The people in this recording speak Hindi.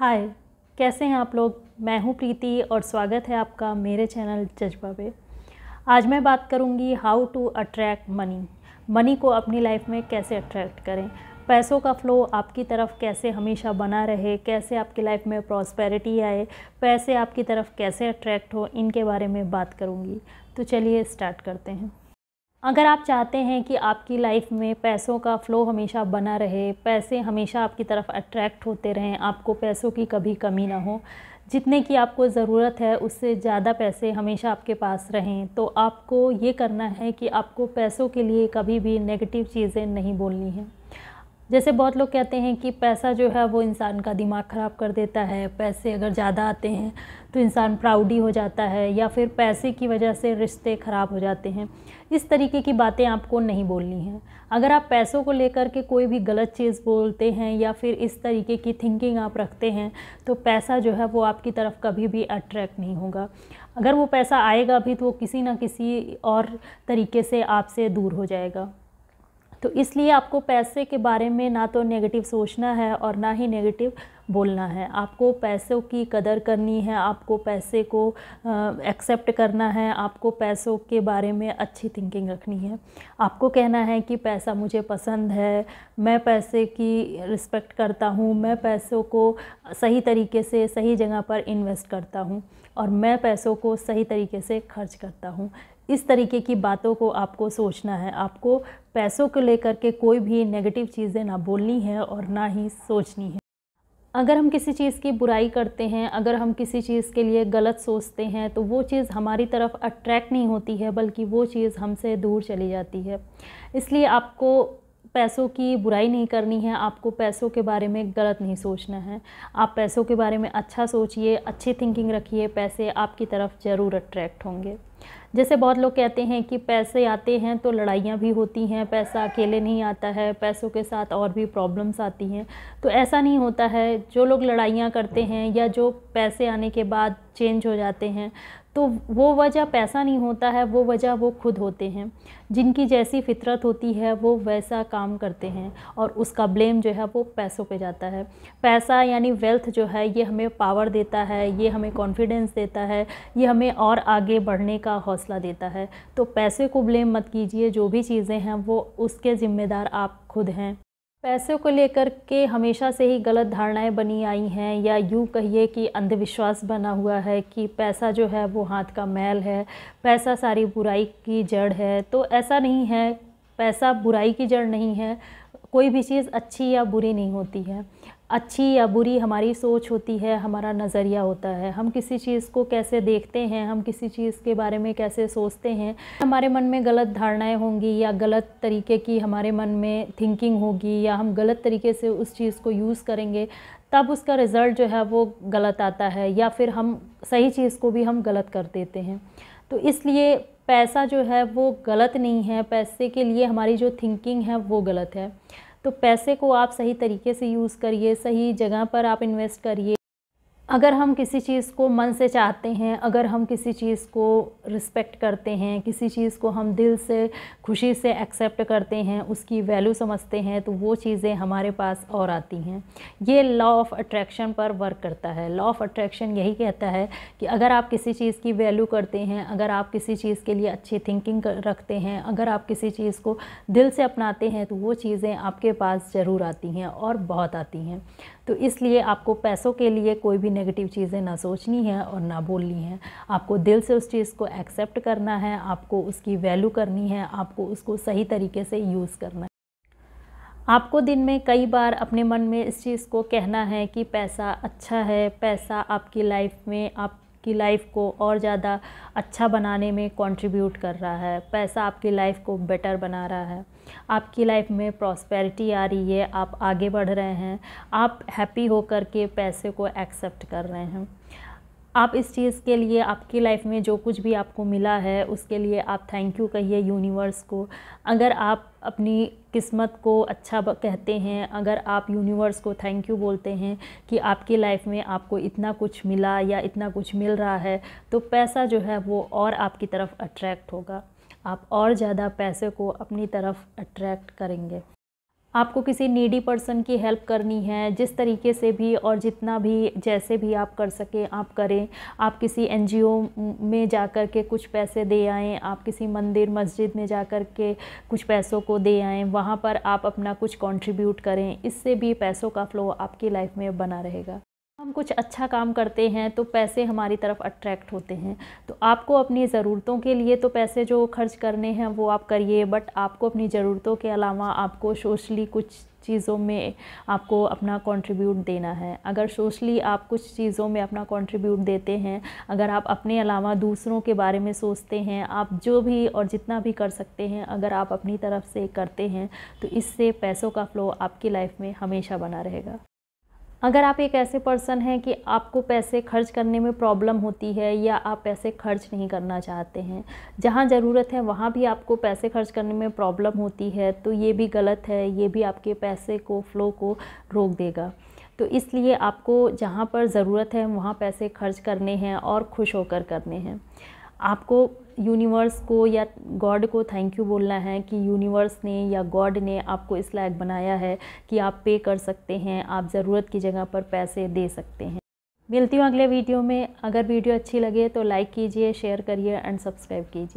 हाय कैसे हैं आप लोग मैं हूं प्रीति और स्वागत है आपका मेरे चैनल जज्बा पे आज मैं बात करूंगी how to attract money money को अपनी लाइफ में कैसे अट्रैक्ट करें पैसों का फ्लो आपकी तरफ कैसे हमेशा बना रहे कैसे आपकी लाइफ में प्रॉस्पेरिटी आए पैसे आपकी तरफ कैसे अट्रैक्ट हो इनके बारे में बात करूँगी तो चलिए स्टार्ट करते हैं अगर आप चाहते हैं कि आपकी लाइफ में पैसों का फ़्लो हमेशा बना रहे पैसे हमेशा आपकी तरफ अट्रैक्ट होते रहें आपको पैसों की कभी कमी ना हो जितने की आपको ज़रूरत है उससे ज़्यादा पैसे हमेशा आपके पास रहें तो आपको ये करना है कि आपको पैसों के लिए कभी भी नेगेटिव चीज़ें नहीं बोलनी हैं जैसे बहुत लोग कहते हैं कि पैसा जो है वो इंसान का दिमाग ख़राब कर देता है पैसे अगर ज़्यादा आते हैं तो इंसान प्राउडी हो जाता है या फिर पैसे की वजह से रिश्ते ख़राब हो जाते हैं इस तरीके की बातें आपको नहीं बोलनी हैं अगर आप पैसों को लेकर के कोई भी गलत चीज़ बोलते हैं या फिर इस तरीके की थिंकिंग आप रखते हैं तो पैसा जो है वो आपकी तरफ कभी भी अट्रैक्ट नहीं होगा अगर वो पैसा आएगा भी तो वो किसी ना किसी और तरीके से आपसे दूर हो जाएगा तो इसलिए आपको पैसे के बारे में ना तो नेगेटिव सोचना है और ना ही नेगेटिव बोलना है आपको पैसों की कदर करनी है आपको पैसे को एक्सेप्ट करना है आपको पैसों के बारे में अच्छी थिंकिंग रखनी है आपको कहना है कि पैसा मुझे पसंद है मैं पैसे की रिस्पेक्ट करता हूँ मैं पैसों को सही तरीके से सही जगह पर इन्वेस्ट करता हूँ और मैं पैसों को सही तरीके से खर्च करता हूँ इस तरीके की बातों को आपको सोचना है आपको पैसों को लेकर के कोई भी नेगेटिव चीज़ें ना बोलनी है और ना ही सोचनी है अगर हम किसी चीज़ की बुराई करते हैं अगर हम किसी चीज़ के लिए गलत सोचते हैं तो वो चीज़ हमारी तरफ अट्रैक्ट नहीं होती है बल्कि वो चीज़ हमसे दूर चली जाती है इसलिए आपको पैसों की बुराई नहीं करनी है आपको पैसों के बारे में गलत नहीं सोचना है आप पैसों के बारे में अच्छा सोचिए अच्छी थिंकिंग रखिए पैसे आपकी तरफ ज़रूर अट्रैक्ट होंगे जैसे बहुत लोग कहते हैं कि पैसे आते हैं तो लड़ाइयाँ भी होती हैं पैसा अकेले नहीं आता है पैसों के साथ और भी प्रॉब्लम्स आती हैं तो ऐसा नहीं होता है जो लोग लड़ाइयाँ करते हैं या जो पैसे आने के बाद चेंज हो जाते हैं तो वो वजह पैसा नहीं होता है वो वजह वो खुद होते हैं जिनकी जैसी फितरत होती है वो वैसा काम करते हैं और उसका ब्लेम जो है वो पैसों पे जाता है पैसा यानी वेल्थ जो है ये हमें पावर देता है ये हमें कॉन्फिडेंस देता है ये हमें और आगे बढ़ने का हौसला देता है तो पैसे को ब्लेम मत कीजिए जो भी चीज़ें हैं वो उसके ज़िम्मेदार आप खुद हैं पैसों को लेकर के हमेशा से ही गलत धारणाएं बनी आई हैं या यूँ कहिए कि अंधविश्वास बना हुआ है कि पैसा जो है वो हाथ का मैल है पैसा सारी बुराई की जड़ है तो ऐसा नहीं है पैसा बुराई की जड़ नहीं है कोई भी चीज़ अच्छी या बुरी नहीं होती है अच्छी या बुरी हमारी सोच होती है हमारा नज़रिया होता है हम किसी चीज़ को कैसे देखते हैं हम किसी चीज़ के बारे में कैसे सोचते हैं हमारे मन में गलत धारणाएं होंगी या गलत तरीके की हमारे मन में थिंकिंग होगी या हम गलत तरीके से उस चीज़ को यूज़ करेंगे तब उसका रिज़ल्ट जो है वो गलत आता है या फिर हम सही चीज़ को भी हम गलत कर देते हैं तो इसलिए पैसा जो है वो गलत नहीं है पैसे के लिए हमारी जो थिंकिंग है वो गलत है तो पैसे को आप सही तरीके से यूज़ करिए सही जगह पर आप इन्वेस्ट करिए अगर हम किसी चीज़ को मन से चाहते हैं अगर हम किसी चीज़ को रिस्पेक्ट करते हैं किसी चीज़ को हम दिल से खुशी से एक्सेप्ट करते हैं उसकी वैल्यू समझते हैं तो वो चीज़ें हमारे पास और आती हैं ये लॉ ऑफ अट्रैक्शन पर वर्क करता है लॉ ऑफ अट्रैक्शन यही कहता है कि अगर आप किसी चीज़ की वैल्यू करते हैं अगर आप किसी चीज़ के लिए अच्छी थिंकिंग रखते हैं अगर आप किसी चीज़ को दिल से अपनाते हैं तो वो चीज़ें आपके पास ज़रूर आती हैं और बहुत आती हैं तो इसलिए आपको पैसों के लिए कोई भी नेगेटिव चीज़ें ना सोचनी है और ना बोलनी है आपको दिल से उस चीज़ को एक्सेप्ट करना है आपको उसकी वैल्यू करनी है आपको उसको सही तरीके से यूज़ करना है आपको दिन में कई बार अपने मन में इस चीज़ को कहना है कि पैसा अच्छा है पैसा आपकी लाइफ में आप की लाइफ को और ज़्यादा अच्छा बनाने में कंट्रीब्यूट कर रहा है पैसा आपकी लाइफ को बेटर बना रहा है आपकी लाइफ में प्रॉस्पेरिटी आ रही है आप आगे बढ़ रहे हैं आप हैप्पी होकर के पैसे को एक्सेप्ट कर रहे हैं आप इस चीज़ के लिए आपकी लाइफ में जो कुछ भी आपको मिला है उसके लिए आप थैंक यू कहिए यूनिवर्स को अगर आप अपनी किस्मत को अच्छा कहते हैं अगर आप यूनिवर्स को थैंक यू बोलते हैं कि आपकी लाइफ में आपको इतना कुछ मिला या इतना कुछ मिल रहा है तो पैसा जो है वो और आपकी तरफ अट्रैक्ट होगा आप और ज़्यादा पैसे को अपनी तरफ अट्रैक्ट करेंगे आपको किसी नीडी पर्सन की हेल्प करनी है जिस तरीके से भी और जितना भी जैसे भी आप कर सकें आप करें आप किसी एनजीओ में जा कर के कुछ पैसे दे आएँ आप किसी मंदिर मस्जिद में जा कर के कुछ पैसों को दे आएँ वहाँ पर आप अपना कुछ कंट्रीब्यूट करें इससे भी पैसों का फ़्लो आपकी लाइफ में बना रहेगा हम कुछ अच्छा काम करते हैं तो पैसे हमारी तरफ अट्रैक्ट होते हैं तो आपको अपनी ज़रूरतों के लिए तो पैसे जो खर्च करने हैं वो आप करिए बट आपको अपनी ज़रूरतों के अलावा आपको सोशली कुछ चीज़ों में आपको अपना कंट्रीब्यूट देना है अगर सोशली आप कुछ चीज़ों में अपना कंट्रीब्यूट देते हैं अगर आप अपने अलावा दूसरों के बारे में सोचते हैं आप जो भी और जितना भी कर सकते हैं अगर आप अपनी तरफ से करते हैं तो इससे पैसों का फ्लो आपकी लाइफ में हमेशा बना रहेगा अगर आप एक ऐसे पर्सन हैं कि आपको पैसे खर्च करने में प्रॉब्लम होती है या आप पैसे खर्च नहीं करना चाहते हैं जहाँ ज़रूरत है वहाँ भी आपको पैसे खर्च करने में प्रॉब्लम होती है तो ये भी गलत है ये भी आपके पैसे को फ्लो को रोक देगा तो इसलिए आपको जहाँ पर ज़रूरत है वहाँ पैसे खर्च करने हैं और खुश होकर करने हैं आपको यूनिवर्स को या गॉड को थैंक यू बोलना है कि यूनिवर्स ने या गॉड ने आपको इस लायक बनाया है कि आप पे कर सकते हैं आप ज़रूरत की जगह पर पैसे दे सकते हैं मिलती हूँ अगले वीडियो में अगर वीडियो अच्छी लगे तो लाइक कीजिए शेयर करिए एंड सब्सक्राइब कीजिए